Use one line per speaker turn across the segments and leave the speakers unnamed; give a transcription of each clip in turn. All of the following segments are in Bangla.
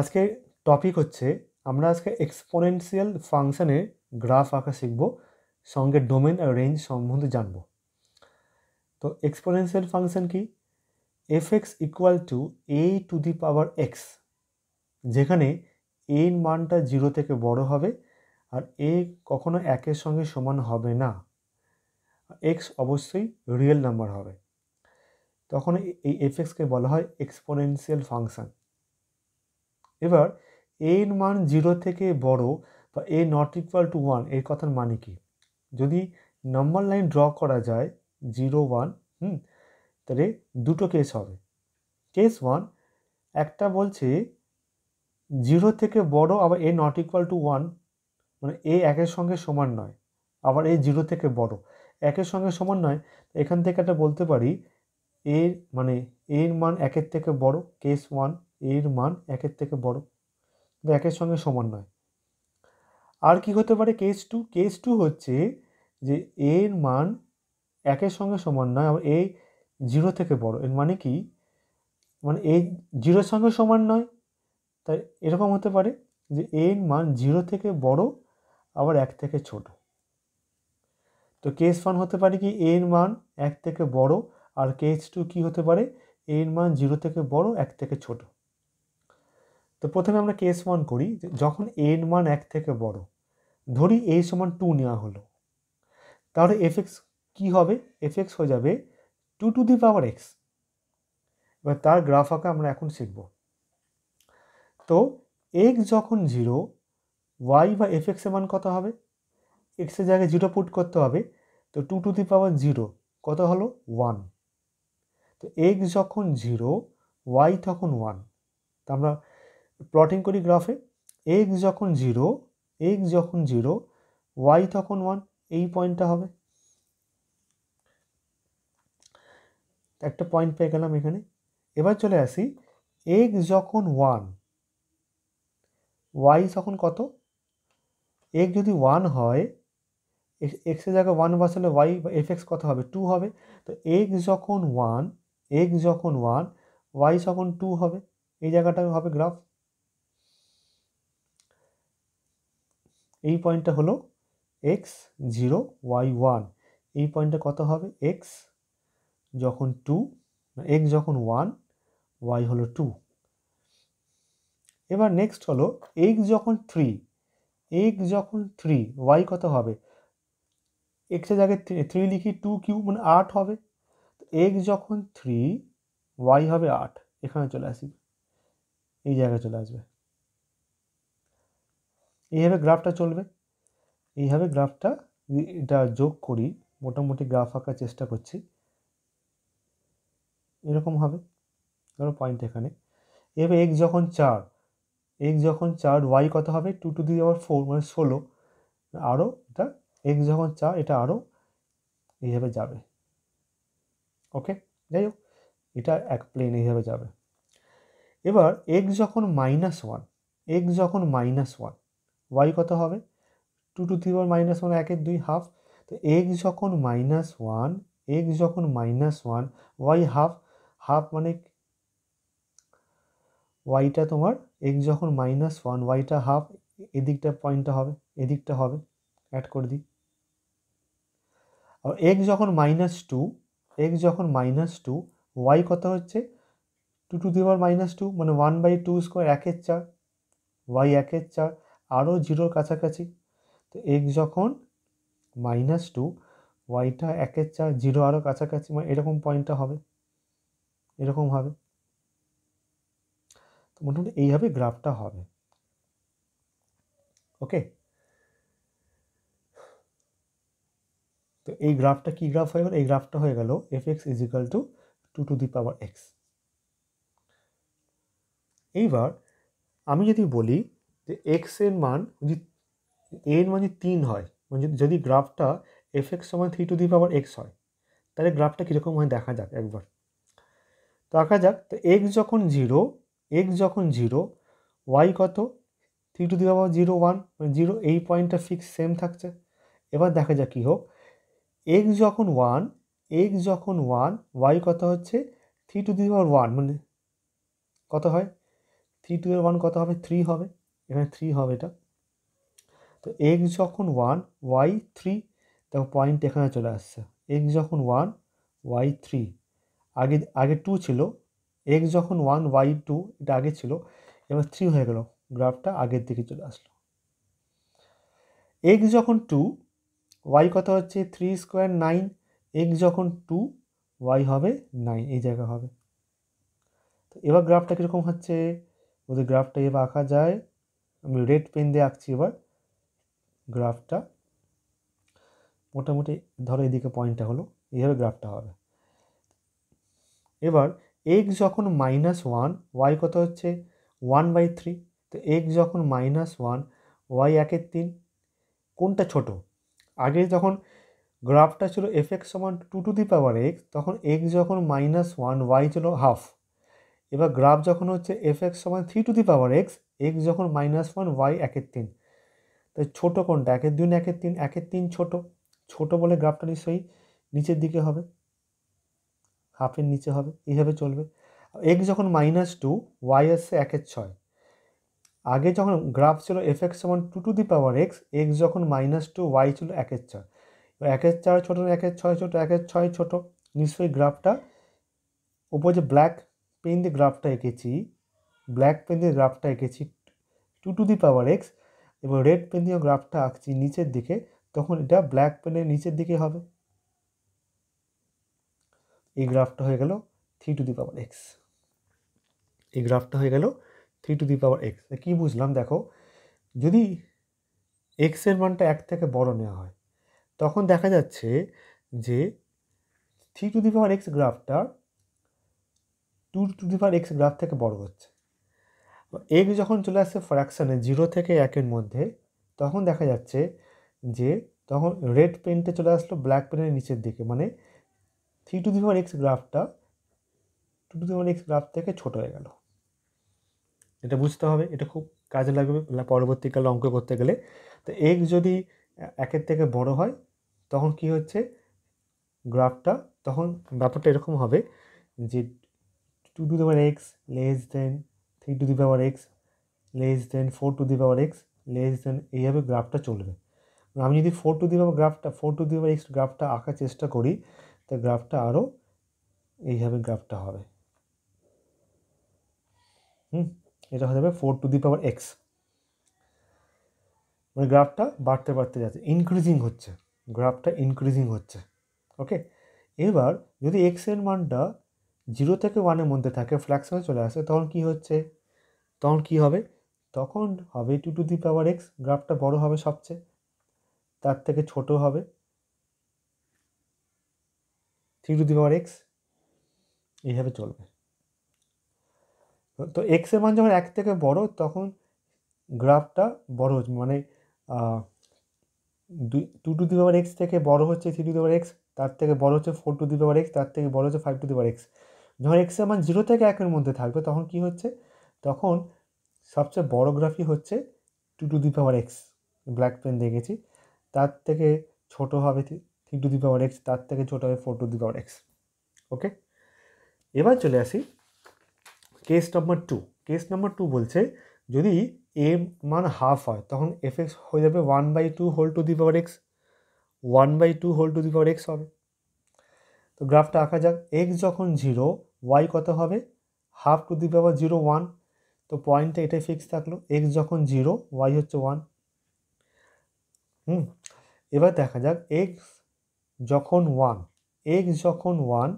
আজকে টপিক হচ্ছে আমরা আজকে এক্সপোনেনশিয়াল ফাংশানের গ্রাফ আঁকা শিখব সঙ্গে ডোমেন আর রেঞ্জ সম্বন্ধে জানব তো এক্সপোনেনশিয়াল ফাংশান কি F X equal to A to the power X যেখানে এর মানটা জিরো থেকে বড় হবে আর এ কখনো একের সঙ্গে সমান হবে না এক্স অবশ্যই রিয়েল নাম্বার হবে তখন এই এফ এক্সকে বলা হয় এক্সপোনেন্সিয়াল ফাংশান এবার এর মান জিরো থেকে বড় বা A not equal to one এর কথার মানে কি যদি নাম্বার লাইন ড্র করা যায় জিরো ওয়ান হুম তাহলে দুটো কেস হবে কেস ওয়ান একটা বলছে জিরো থেকে বড় আবার A not equal to one মানে এ একের সঙ্গে সমান নয় আবার এ জিরো থেকে বড় একের সঙ্গে সমান নয় এখান থেকে একটা বলতে পারি এর মানে এর মান একের থেকে বড় কেস ওয়ান এর মান একের থেকে বড় বা একের সঙ্গে সমান নয় আর কি হতে পারে কেস টু কেস টু হচ্ছে যে এর মান একের সঙ্গে সমান নয় আবার এ জিরো থেকে বড় এর মানে কি মানে এ জিরোর সঙ্গে সমান নয় তাই এরকম হতে পারে যে এর মান জিরো থেকে বড় আবার এক থেকে ছোট তো কেস ওয়ান হতে পারে কি এর মান এক থেকে বড় আর কেস টু কী হতে পারে এর মান জিরো থেকে বড় এক থেকে ছোটো তো প্রথমে আমরা কেস ওয়ান করি যখন এন ওয়ান এক থেকে বড় ধরি এ সমান টু নেওয়া হলো তাহলে এফ এক্স কী হবে এফ এক্স হয়ে যাবে two to the power x এবার তার গ্রাফ আঁকা আমরা এখন শিখব তো এক্স যখন জিরো ওয়াই বা এফ এক্সের মান কত হবে এক্সের জায়গায় জিরো পুট করতে হবে তো two to the power zero কত হলো ওয়ান তো এক্স যখন জিরো ওয়াই তখন ওয়ান তো আমরা প্লটিং করি গ্রাফে এক্স যখন জিরো এক্স যখন জিরো ওয়াই তখন ওয়ান এই পয়েন্টটা হবে একটা পয়েন্ট পেয়ে গেলাম এখানে এবার চলে আসি এক্স যখন ওয়ান ওয়াই তখন কত এক্স যদি ওয়ান হয় এক্সের জায়গায় ওয়ান বসালে ওয়াই বা এফ এক্স কত হবে টু হবে তো এক্স যখন ওয়ান এক্স যখন ওয়ান ওয়াই যখন টু হবে এই জায়গাটা হবে গ্রাফ এই পয়েন্টটা হলো এক্স জিরো ওয়াই ওয়ান এই পয়েন্টটা কত হবে এক্স যখন টু এক্স যখন ওয়ান ওয়াই হলো টু এবার নেক্সট হলো এক্স যখন থ্রি এক্স যখন থ্রি ওয়াই কত হবে এক্সের জায়গায় থ্রি লিখি টু কিউ মানে আট হবে এক্স যখন থ্রি ওয়াই হবে আট এখানে চলে আসি এই জায়গায় চলে আসবে এইভাবে গ্রাফটা চলবে এইভাবে গ্রাফটা এটা যোগ করি মোটামুটি গ্রাফ আঁকার চেষ্টা করছি এরকম হবে ধরো পয়েন্ট এখানে এভাবে এক্স যখন চার এক্স যখন চার ওয়াই কত হবে টু টু দি আবার ফোর মানে ষোলো আরও এটা এক্স যখন চার এটা আরও এইভাবে যাবে ওকে যাই হোক এটা এক প্লেন এইভাবে যাবে এবার এক্স যখন মাইনাস ওয়ান এক্স যখন মাইনাস ওয়ান ওয়াই কত হবে two two three one minus one একের দুই হাফ তো এক্স যখন মাইনাস ওয়ান এক্স যখন minus one Y half half মানে ওয়াইটা তোমার এক্স যখন মাইনাস ওয়ান ওয়াইটা হাফ এদিকটা পয়েন্টটা হবে এদিকটা হবে অ্যাড করে দিই আর এক্স যখন মাইনাস টু এক্স যখন মাইনাস টু ওয়াই কত হচ্ছে টু টু দিবার মাইনাস টু মানে ওয়ান বাই টু স্কোয়ার একের চার ওয়াই একের চার আরও জিরোর কাছাকাছি তো এক্স যখন মাইনাস টু ওয়াইটা একের চার জিরো আরও কাছাকাছি মানে এরকম পয়েন্টটা হবে এরকম হবে তো মোটামুটি এইভাবে গ্রাফটা হবে ওকে তো এই গ্রাফটা কী গ্রাফ হয়ে গেল এই গ্রাফটা হয়ে গেল F X is equal to two to the power X এইবার আমি যদি বলি যে এক্স এর মান যদি এর মান যদি তিন হয় মানে যদি গ্রাফটা এফ এক্স সমান three to the power X হয় তাহলে গ্রাফটা কীরকম হয় দেখা যাক একবার দেখা যাক তো এক্স যখন জিরো এক্স যখন জিরো ওয়াই কত three to the power zero one মানে জিরো এই পয়েন্টটা ফিক্স সেম থাকছে এবার দেখা যাক কী হোক এক্স যখন ওয়ান এক্স যখন ওয়ান ওয়াই কত হচ্ছে three to the power one মানে কত হয় থ্রি টু দি ওয়ান কত হবে থ্রি হবে এখানে থ্রি হবে এটা তো এক্স যখন ওয়ান ওয়াই থ্রি তখন পয়েন্ট এখানে চলে আসছে এক্স যখন ওয়ান ওয়াই থ্রি আগে আগে টু ছিল এক্স যখন ওয়ান ওয়াই টু এটা আগে ছিল এবার থ্রি হয়ে গেল গ্রাফটা আগের দিকে চলে আসলো এক্স যখন টু ওয়াই কত হচ্ছে থ্রি স্কোয়ার নাইন এক্স যখন টু ওয়াই হবে নাইন এই জায়গা হবে তো এবার গ্রাফটা কীরকম হচ্ছে ওদের গ্রাফটা এবার আঁকা যায় আমি রেড পেন দিয়ে আঁকছি এবার গ্রাফটা মোটামুটি ধরো এদিকে পয়েন্টটা হলো এইভাবে গ্রাফটা হবে এবার এক্স যখন মাইনাস ওয়ান ওয়াই কত হচ্ছে ওয়ান বাই থ্রি তো এক্স যখন মাইনাস ওয়ান ওয়াই একের তিন কোনটা ছোট আগে যখন গ্রাফটা ছিল এফ এক্স সমান two to the power x তখন এক্স যখন মাইনাস ওয়ান ওয়াই ছিল হাফ এবার গ্রাফ যখন হচ্ছে এফ এক্স সমান three to the power x x যখন মাইনাস ওয়ান ওয়াই একের তিন তাই ছোটো কোনটা একের দুই একের তিন একের তিন ছোটো ছোটো বলে গ্রাফটা নিশ্চয়ই নিচের দিকে হবে হাফের নিচে হবে এইভাবে চলবে এক্স যখন মাইনাস টু ওয়াই আসছে একের ছয় আগে যখন গ্রাফ ছিল এফ এক্স সমান two to the power x x যখন মাইনাস টু ওয়াই ছিল একের ছয় একের চার ছোটো একের ছয় ছোটো একের ছয় ছোটো নিশ্চয়ই গ্রাফটা উপর যে ব্ল্যাক পেন দিয়ে গ্রাফটা এঁকেছি ব্ল্যাক পেন দিয়ে গ্রাফটা এঁকেছি two to the power x এবং রেড পেন দিয়ে গ্রাফটা আঁকছি নিচের দিকে তখন এটা ব্ল্যাক পেনের নিচের দিকে হবে এই গ্রাফটা হয়ে গেল three to the power x এই গ্রাফটা হয়ে গেল three to the power x কী বুঝলাম দেখো যদি এক্সের মানটা এক থেকে বড় নেওয়া হয় তখন দেখা যাচ্ছে যে three to the power x গ্রাফটা two to the power x graph থেকে বড় হচ্ছে এক যখন চলে আসছে ফ্র্যাকশানে জিরো থেকে একের মধ্যে তখন দেখা যাচ্ছে যে তখন রেড পেনটা চলে আসলো ব্ল্যাক পেনের নিচের দিকে মানে থ্রি টু দি এক্স গ্রাফটা two to the x graph থেকে ছোট হয়ে গেল এটা বুঝতে হবে এটা খুব কাজে লাগবে পরবর্তীকালে অঙ্ক করতে গেলে তো এক্স যদি একের থেকে বড় হয় তখন কি হচ্ছে গ্রাফটা তখন ব্যাপারটা এরকম হবে যে two to the x less than three to the power x less than four to the power x less than এইভাবে গ্রাফটা চলবে আমি যদি ফোর টু দি পাওয়ার গ্রাফটা four to the power x গ্রাফটা আঁকার চেষ্টা করি তা গ্রাফটা আরও এইভাবে গ্রাফটা হবে হুম এটা হয়ে যাবে four to the power x মানে গ্রাফটা বাড়তে বাড়তে যাচ্ছে ইনক্রিজিং হচ্ছে গ্রাফটা ইনক্রিজিং হচ্ছে ওকে এবার যদি এক্সের মানটা জিরো থেকে ওয়ানের মধ্যে থাকে ফ্ল্যাক্স হয়ে চলে আসে তখন কি হচ্ছে তখন কি হবে তখন হবে two to the power x গ্রাফটা বড় হবে সবচেয়ে তার থেকে ছোট হবে three to the power x এইভাবে চলবে তো এক্সের মান যখন এক থেকে বড় তখন গ্রাফটা বড় হচ্ছে মানে two to the power x থেকে বড় হচ্ছে three to the power x তার থেকে বড় হচ্ছে four to the power x তার থেকে বড় হচ্ছে five to the power x যখন এর মান জিরো থেকে একের মধ্যে থাকবে তখন কি হচ্ছে তখন সবচেয়ে বড় গ্রাফি হচ্ছে two to the power x black pen দেখেছি তার থেকে ছোটো হবে three to the power x তার থেকে ছোটো হবে four to the power x okay এবার চলে আসি case number two case number two বলছে যদি এ মান হাফ হয় তখন এফ এক্স হয়ে যাবে one by two whole to the power x one by two whole to the power x হবে তো গ্রাফটা আঁকা যাক এক্স যখন জিরো ওয়াই কত হবে half to the power zero one তো পয়েন্টটা এটাই ফিক্স থাকলো এক্স যখন জিরো ওয়াই হচ্ছে ওয়ান হুম এবার দেখা যাক এক্স যখন ওয়ান এক্স যখন ওয়ান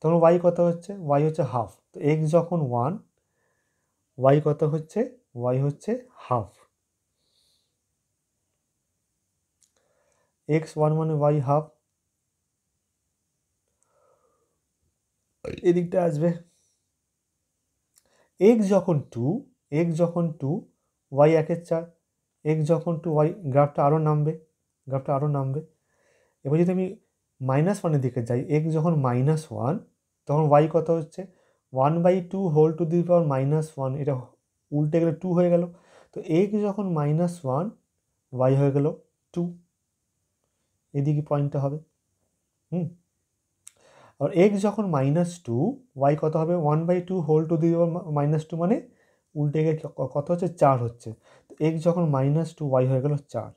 তখন ওয়াই কত হচ্ছে ওয়াই হচ্ছে হাফ তো এক্স যখন ওয়ান ওয়াই কত হচ্ছে ওয়াই হচ্ছে হাফ এক্স ওয়ান মানে ওয়াই হাফ এদিকটা আসবে এক্স যখন টু এক্স যখন টু ওয়াই একের চার এক্স যখন টু ওয়াই গ্রাফটা আরও নামবে গ্রাফটা আরও নামবে এবার যদি আমি মাইনাস ওয়ানের দিকে যাই এক্স যখন মাইনাস ওয়ান তখন ওয়াই কত হচ্ছে one by two whole to the power minus one এটা উল্টে গেলে টু হয়ে গেল তো এক্স যখন মাইনাস ওয়ান ওয়াই হয়ে গেল টু এদিকে পয়েন্টটা হবে হুম আর এক্স যখন মাইনাস টু ওয়াই কত হবে one by two whole to the minus two মানে উল্টে গিয়ে কত হচ্ছে চার হচ্ছে তো এক্স যখন মাইনাস টু ওয়াই হয়ে গেল চার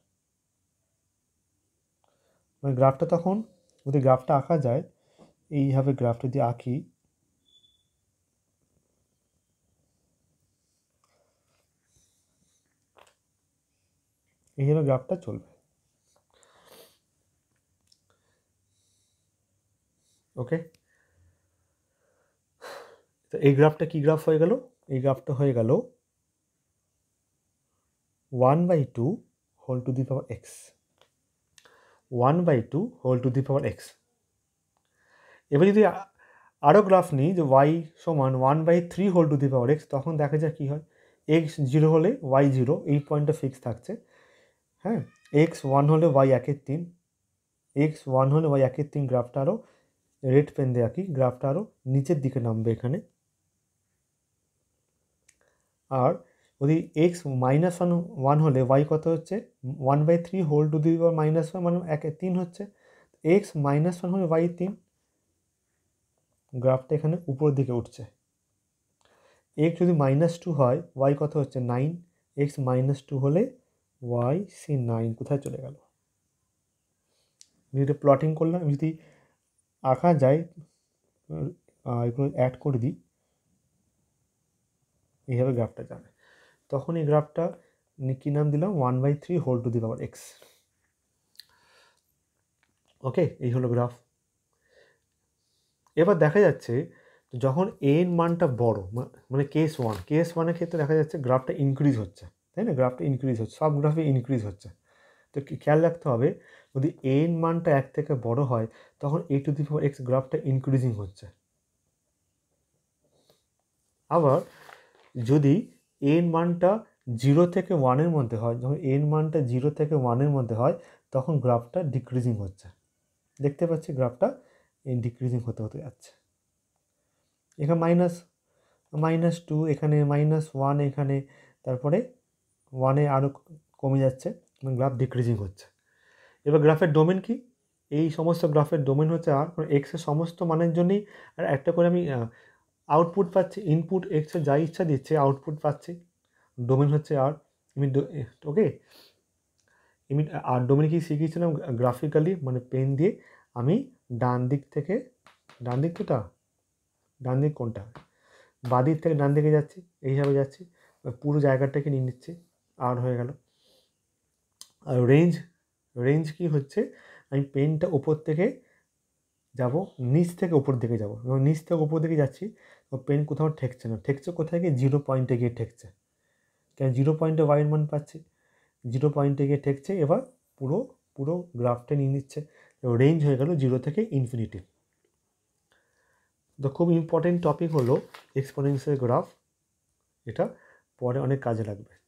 মানে গ্রাফটা তখন যদি গ্রাফটা আঁকা যায় এইভাবে গ্রাফটা যদি আঁকি এইভাবে গ্রাফটা চলবে ওকে তো এই গ্রাফটা কি গ্রাফ হয়ে গেল এই গ্রাফটা হয়ে গেল one by two whole to the power x one by two whole to the power x এবার যদি আরও গ্রাফ নিই যে ওয়াই সমান one by three whole to the power x তখন দেখা যায় কী হয় এক্স জিরো হলে ওয়াই জিরো এই পয়েন্টটা ফিক্স থাকছে হ্যাঁ এক্স ওয়ান হলে ওয়াই একের তিন এক্স ওয়ান হলে ওয়াই একের তিন গ্রাফটা আরও রেড পেন দিয়ে আঁকি গ্রাফটা আরও নিচের দিকে নামবে এখানে আর যদি এক্স মাইনাস ওয়ান ওয়ান হলে ওয়াই কত হচ্ছে one by three whole to the power minus one মানে এক তিন হচ্ছে এক্স মাইনাস ওয়ান হলে ওয়াই তিন গ্রাফটা এখানে উপর দিকে উঠছে এক্স যদি মাইনাস টু হয় ওয়াই কত হচ্ছে নাইন এক্স মাইনাস টু হলে ওয়াই সি নাইন কোথায় চলে গেল যদি প্লটিং করলাম যদি আঁকা যায় এগুলো অ্যাড করে দিই এইভাবে গ্রাফটা যাবে তখন এই গ্রাফটা কী নাম দিলাম one by three whole to the power x okay এই হলো গ্রাফ এবার দেখা যাচ্ছে যখন এন এর মানটা বড় মানে কেস ওয়ান কেস ওয়ানের ক্ষেত্রে দেখা যাচ্ছে গ্রাফটা ইনক্রিজ হচ্ছে তাই না গ্রাফটা ইনক্রিজ হচ্ছে সব গ্রাফে ইনক্রিজ হচ্ছে তো খেয়াল রাখতে হবে যদি এন মানটা এক থেকে বড় হয় তখন a to the four x গ্রাফটা ইনক্রিজিং হচ্ছে আবার যদি এন মানটা জিরো থেকে ওয়ানের মধ্যে হয় যখন এন মানটা জিরো থেকে ওয়ানের মধ্যে হয় তখন গ্রাফটা ডিক্রিজিং হচ্ছে দেখতে পাচ্ছি গ্রাফটা ডিক্রিজিং হতে হতে যাচ্ছে এখানে মাইনাস মাইনাস টু এখানে মাইনাস ওয়ান এখানে তারপরে ওয়ানে আরও কমে যাচ্ছে গ্রাফ ডিক্রিজিং হচ্ছে এবার গ্রাফের ডোমেন কি এই সমস্ত গ্রাফের ডোমেন হচ্ছে আর এক্সের সমস্ত মানের জন্যই আর একটা করে আমি আউটপুট পাচ্ছি ইনপুট এক্সের যা ইচ্ছা দিচ্ছে আউটপুট পাচ্ছি ডোমেন হচ্ছে আর আমি ওকে আমি আর ডোমেন কি শিখিয়েছিলাম গ্রাফিক্যালি মানে পেন দিয়ে আমি ডান দিক থেকে ডান দিক কোটা ডান দিক কোনটা বাদির থেকে ডান দিকে যাচ্ছি এইভাবে যাচ্ছি পুরো জায়গাটাকে নিয়ে নিচ্ছে আর হয়ে গেলো আর রেঞ্জ রেঞ্জ কি হচ্ছে আমি পেনটা ওপর থেকে যাব নিচ থেকে ওপর দিকে যাব এবং নিচ থেকে ওপর দিকে যাচ্ছি তখন পেন কোথাও ঠেকছে না ঠেকছে কোথায় গিয়ে জিরো পয়েন্টে গিয়ে ঠেকছে কেন জিরো পয়েন্টে ওয়াইড মান পাচ্ছি জিরো পয়েন্টে গিয়ে ঠেকছে এবার পুরো পুরো গ্রাফটা নিয়ে নিচ্ছে রেঞ্জ হয়ে গেল জিরো থেকে ইনফিনিটি তো খুব ইম্পর্টেন্ট টপিক হলো এক্সপোনেন্সিয়াল গ্রাফ এটা পরে অনেক কাজে লাগবে